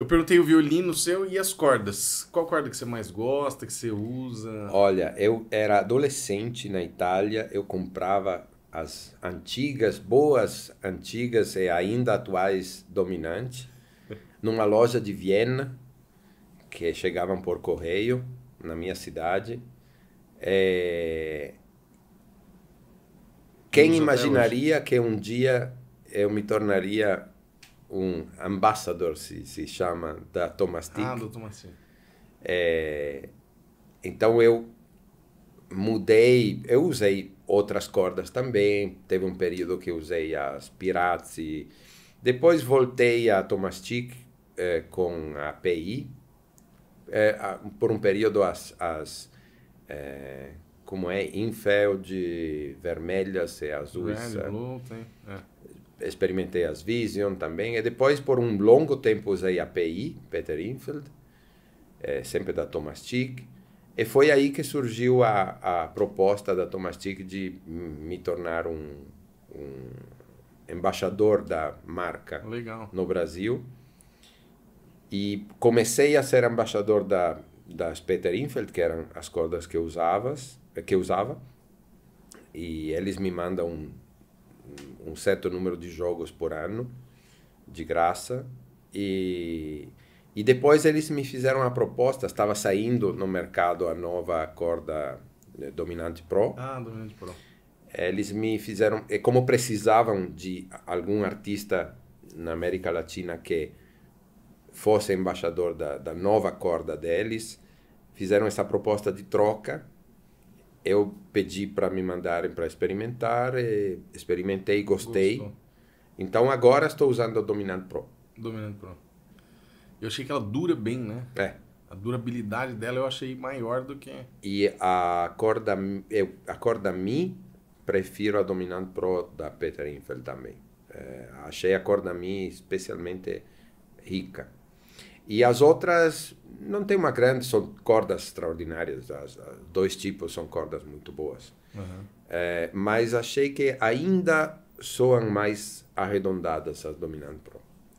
Eu perguntei o violino seu e as cordas. Qual corda que você mais gosta, que você usa? Olha, eu era adolescente na Itália, eu comprava as antigas, boas antigas e ainda atuais dominantes, numa loja de Viena, que chegavam por correio na minha cidade. É... Quem imaginaria que um dia eu me tornaria um ambassador, se, se chama, da Thomas Tick. Ah, do Thomas Tick. É, então eu mudei, eu usei outras cordas também. Teve um período que usei as Pirazzi. Depois voltei a Thomas Tick eh, com a PI. Eh, a, por um período as, as como é, Infeld, vermelhas e azuis. Red, blue, tem. É experimentei as Vision também. E depois, por um longo tempo, usei a PI, Peter Infeld, é, sempre da Thomas Chick. E foi aí que surgiu a, a proposta da Thomas Chick de me tornar um, um embaixador da marca Legal. no Brasil. E comecei a ser embaixador da, das Peter Infeld, que eram as cordas que, usavas, que eu usava. E eles me mandam um um certo número de jogos por ano, de graça, e, e depois eles me fizeram a proposta, estava saindo no mercado a nova corda né, Dominante Pro. Ah, Dominante Pro. Eles me fizeram, e como precisavam de algum artista na América Latina que fosse embaixador da, da nova corda deles, fizeram essa proposta de troca eu pedi para me mandarem para experimentar, experimentei, gostei. Gostou. Então agora estou usando o Dominant Pro. Dominant Pro. Eu achei que ela dura bem, né? É. A durabilidade dela eu achei maior do que. E a corda, eu, a corda Mi, prefiro a Dominant Pro da Peter Infeld também. É, achei a corda Mi especialmente rica. E as outras não tem uma grande, são cordas extraordinárias. As, as dois tipos são cordas muito boas. Uhum. É, mas achei que ainda soam mais arredondadas as Pro.